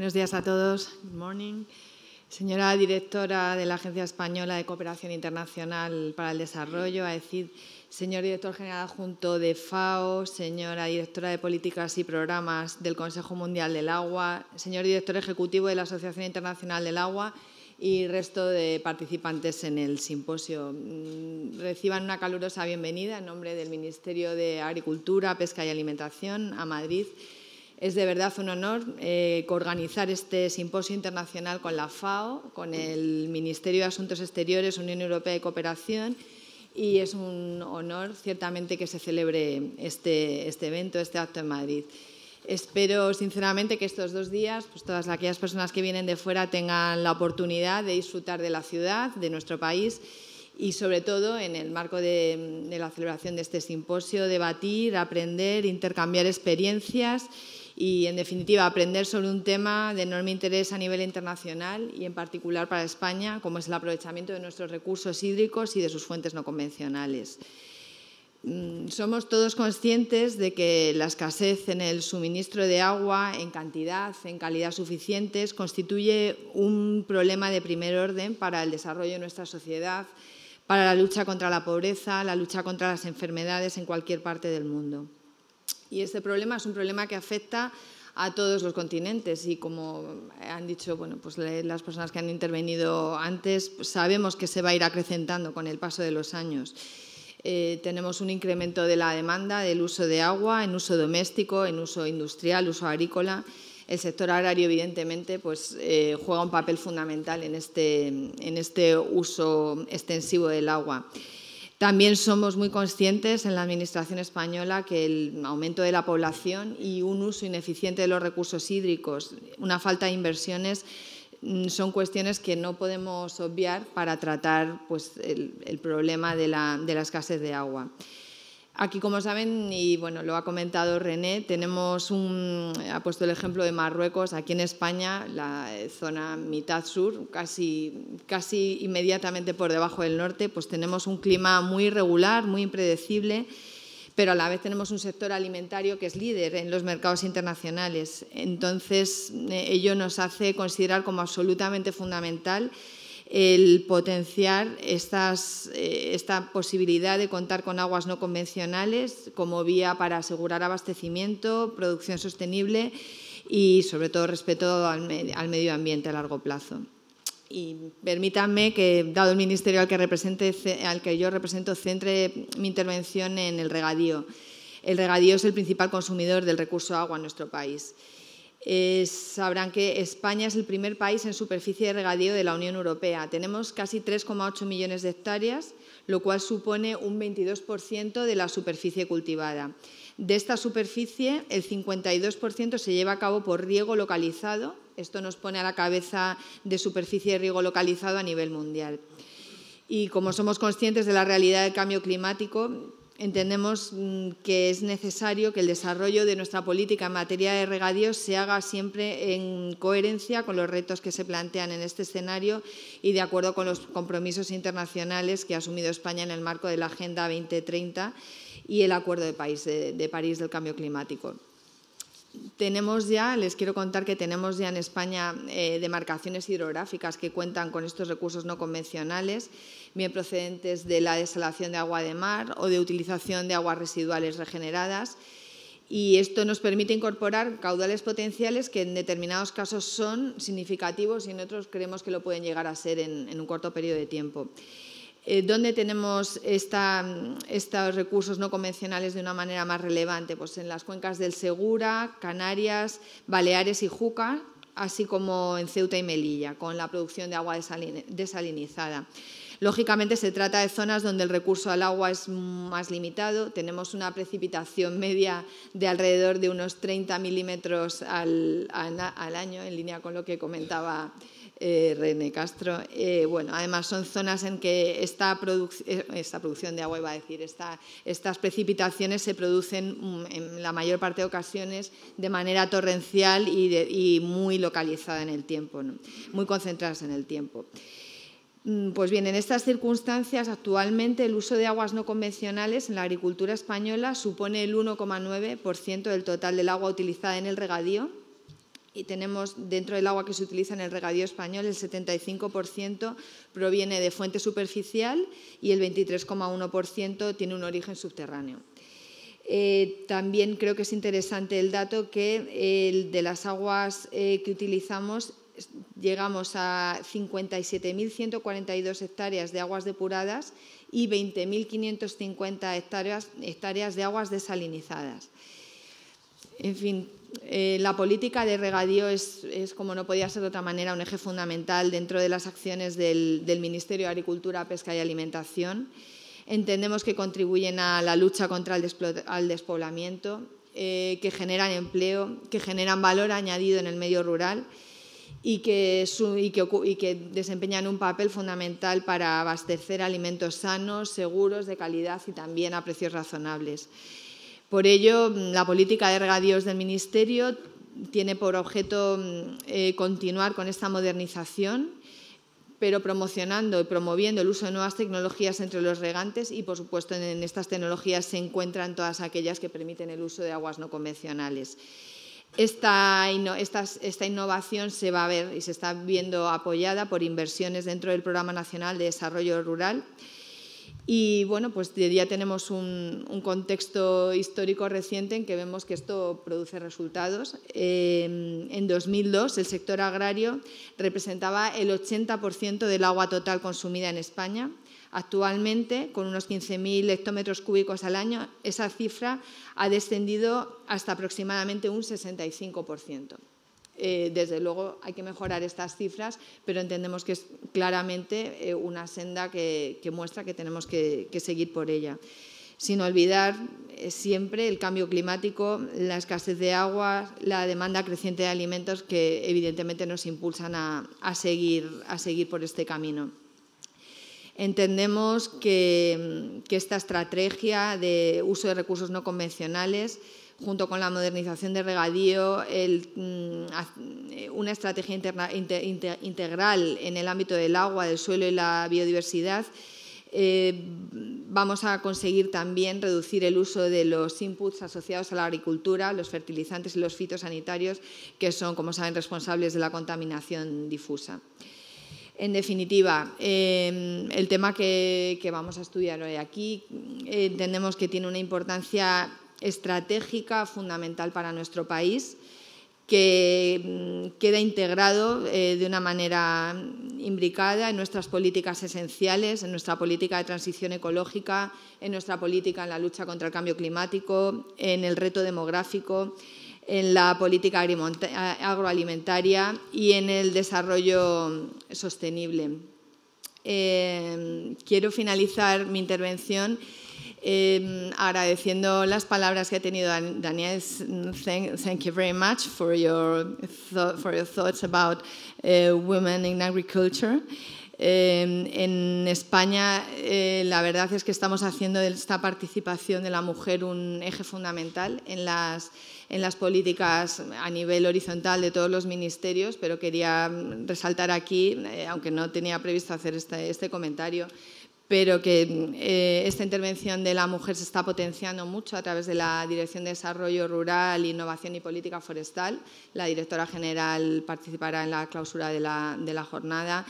Buenos días a todos. morning. Señora directora de la Agencia Española de Cooperación Internacional para el Desarrollo, AECID, señor director general adjunto de FAO, señora directora de Políticas y Programas del Consejo Mundial del Agua, señor director ejecutivo de la Asociación Internacional del Agua y resto de participantes en el simposio. Mm, reciban una calurosa bienvenida en nombre del Ministerio de Agricultura, Pesca y Alimentación a Madrid es de verdad un honor eh, organizar este simposio internacional con la FAO, con el Ministerio de Asuntos Exteriores, Unión Europea y Cooperación, y es un honor ciertamente que se celebre este, este, evento, este acto en Madrid. Espero sinceramente que estos dos días pues, todas aquellas personas que vienen de fuera tengan la oportunidad de disfrutar de la ciudad, de nuestro país y sobre todo en el marco de la celebración de este simposio, debatir, aprender, intercambiar experiencias y, en definitiva, aprender sobre un tema de enorme interés a nivel internacional y, en particular, para España, como es el aprovechamiento de nuestros recursos hídricos y de sus fuentes no convencionales. Mm, somos todos conscientes de que la escasez en el suministro de agua en cantidad, en calidad suficientes, constituye un problema de primer orden para el desarrollo de nuestra sociedad, para la lucha contra la pobreza, la lucha contra las enfermedades en cualquier parte del mundo. Y este problema es un problema que afecta a todos los continentes y como han dicho pues las personas que han intervenido antes, pues sabemos que se va a ir acrecentando con el paso de los años. Eh, tenemos un incremento de la demanda del uso de agua en uso doméstico, en uso industrial, uso agrícola. El sector agrario, evidentemente, pues, eh, juega un papel fundamental en este, este uso extensivo del agua. También somos muy conscientes en la Administración española que el aumento de la población y un uso ineficiente de los recursos hídricos, una falta de inversiones, mm, son cuestiones que no podemos obviar para tratar pues, el, problema de de la escasez de agua. Aquí, como saben, y bueno, lo ha comentado René, tenemos un, ha puesto el ejemplo de Marruecos, aquí en España, la eh, zona mitad sur, casi, casi inmediatamente por debajo del norte, pues tenemos un clima muy irregular, muy impredecible, pero a la vez tenemos un sector alimentario que es líder en los mercados internacionales. Entonces, eh, ello nos hace considerar como absolutamente fundamental el potenciar eh, esta posibilidad de contar con aguas no convencionales como vía para asegurar abastecimiento, producción sostenible y, sobre todo, respeto al, medio ambiente a largo plazo. Y permítanme que, dado el ministerio al que, represente, al que yo represento, centre mi intervención en el regadío. El regadío es el principal consumidor del recurso agua en nuestro país sabrán que España es el primer país en superficie de regadío de la Unión Europea. Tenemos casi 3,8 millones de hectáreas, lo cual supone un 22% de la superficie cultivada. De esta superficie, el 52% se lleva a cabo por riego localizado. Esto nos pone a la cabeza de superficie de riego localizado a nivel mundial. Y como somos conscientes de la realidad del cambio climático, Entendemos mm, que es necesario que el desarrollo de nuestra política en materia de regadíos se haga siempre en coherencia con los retos que se plantean en este escenario y de acuerdo con los compromisos internacionales que ha asumido España en el marco de la Agenda 2030 y el Acuerdo de, París, de París del Cambio Climático tenemos ya, les quiero contar que tenemos ya en España eh, demarcaciones hidrográficas que cuentan con estos recursos no convencionales, bien procedentes de la desalación de agua de mar o de utilización de aguas residuales regeneradas. Y esto nos permite incorporar caudales potenciales que en determinados casos son significativos y en otros creemos que lo pueden llegar a ser en, en un corto periodo de tiempo. Eh, dónde tenemos estos recursos no convencionales de una manera más relevante, pues en las cuencas del Segura, Canarias, Baleares y Juca, así como en Ceuta y Melilla, con la producción de agua desalinizada. Lógicamente se trata de zonas donde el recurso al agua es más limitado. Tenemos una precipitación media de alrededor de unos 30 milímetros al, al, año, en línea con lo que comentaba eh, René Castro. Eh, bueno, además son zonas en que esta, eh, producción de agua, iba a decir, estas precipitaciones se producen mm, en la mayor parte de ocasiones de manera torrencial y, muy localizada en el tiempo, muy concentradas en el tiempo. Mm, pues bien, en estas circunstancias actualmente el uso de aguas no convencionales en la agricultura española supone el 1,9% del total del agua utilizada en el regadío y tenemos dentro del agua que se utiliza en el regadío español, el 75% proviene de fuente superficial y el 23,1% tiene un origen subterráneo. Eh, también creo que es interesante el dato que de las aguas eh, que utilizamos llegamos a 57.142 hectáreas de aguas depuradas y 20.550 hectáreas, hectáreas de aguas desalinizadas. En fin, eh, la política de regadío es, como no podía ser de otra manera, un eje fundamental dentro de las acciones del, Ministerio de Agricultura, Pesca y Alimentación. Entendemos que contribuyen a la lucha contra el, despoblamiento, eh, que generan empleo, que generan valor añadido en el medio rural y que, desempeñan un papel fundamental para abastecer alimentos sanos, seguros, de calidad y también a precios razonables. Por ello, mm, la política de regadíos del Ministerio tiene por objeto mm, eh, continuar con esta modernización, pero promocionando y promoviendo el uso de nuevas tecnologías entre los regantes y, por supuesto, en, estas tecnologías se encuentran todas aquellas que permiten el uso de aguas no convencionales. esta, innovación se va a ver y se está viendo apoyada por inversiones dentro del Programa Nacional de Desarrollo Rural y bueno, pues ya tenemos un, contexto histórico reciente en que vemos que esto produce resultados. Em, en 2002, el sector agrario representaba el 80% del agua total consumida en España. Actualmente, con unos 15.000 hectómetros cúbicos al año, esa cifra ha descendido hasta aproximadamente un 65%. Eh, desde luego hay que mejorar estas cifras, pero entendemos que es claramente eh, una senda que, muestra que tenemos que, seguir por ella sin olvidar eh, siempre el cambio climático, la escasez de agua, la demanda creciente de alimentos que evidentemente nos impulsan a, seguir, por este camino. Entendemos que, esta estrategia de uso de recursos no convencionales junto con la modernización de regadío, mm, eh, una estrategia integral en el ámbito del agua, del suelo y la biodiversidad. Eh, vamos a conseguir también reducir el uso de los inputs asociados a la agricultura, los fertilizantes y los fitosanitarios, que son, como saben, responsables de la contaminación difusa. En definitiva, em, el tema que, vamos a estudiar hoy aquí eh, entendemos que tiene una importancia estratégica fundamental para nuestro país que mm, queda integrado eh, de una manera imbricada en nuestras políticas esenciales, en nuestra política de transición ecológica, en nuestra política en la lucha contra el cambio climático, en el reto demográfico, en la política agroalimentaria y en el desarrollo sostenible. Eh, quiero finalizar mi intervención Em, agradeciendo las palabras que ha tenido Daniel, thank, you very much for your, for your thoughts about eh, women in agriculture. Em, en España, eh, la verdad es que estamos haciendo de esta participación de la mujer un eje fundamental en las, políticas a nivel horizontal de todos los ministerios, pero quería resaltar aquí, eh, aunque no tenía previsto hacer este, este comentario, pero que eh, esta intervención de la mujer se está potenciando mucho a través de la Dirección de Desarrollo Rural, Innovación y Política Forestal. La directora general participará en la clausura de la, jornada.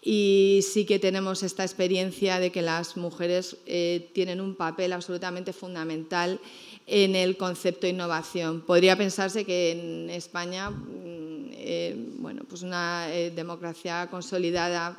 Y sí que tenemos esta experiencia de que las mujeres eh, tienen un papel absolutamente fundamental en el concepto de innovación. Podría pensarse que en España mm, eh, bueno, pues una democracia consolidada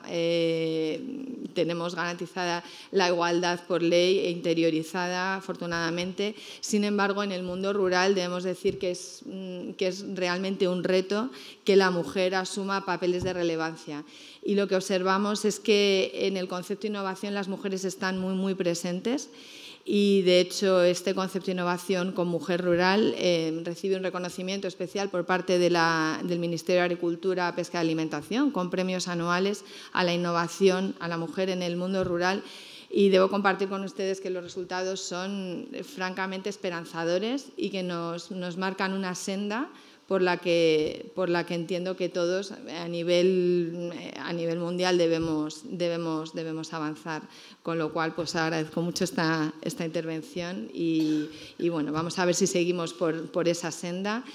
tenemos garantizada la igualdad por ley e interiorizada, afortunadamente. Sin embargo, en el mundo rural debemos decir mm, que es, realmente un reto que la mujer asuma papeles de relevancia. Y lo que observamos es que en el concepto de innovación las mujeres están muy, muy presentes y de hecho este concepto de innovación con mujer rural eh, recibe un reconocimiento especial por parte del Ministerio de Agricultura, Pesca y Alimentación con premios anuales a la innovación a la mujer en el mundo rural y debo compartir con ustedes que los resultados son francamente esperanzadores y que nos marcan una senda por la que, por la que entiendo que todos a nivel, eh, a nivel mundial debemos, avanzar. Con lo cual, pues agradezco mucho esta, intervención y, bueno, vamos a ver si seguimos por, esa senda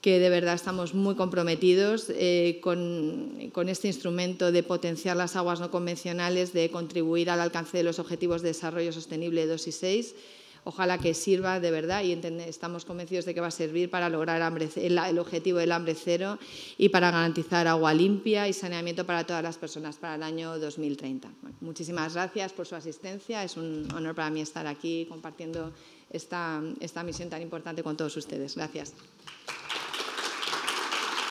que de verdad estamos muy comprometidos eh, con, con, este instrumento de potenciar las aguas no convencionales, de contribuir al alcance de los Objetivos de Desarrollo Sostenible 2 y 6 ojalá que sirva de verdad y estamos convencidos de que va a servir para lograr el, objetivo del hambre cero y para garantizar agua limpia y saneamiento para todas las personas para el año 2030. muchísimas gracias por su asistencia. Es un honor para mí estar aquí compartiendo esta misión tan importante con todos ustedes. Gracias.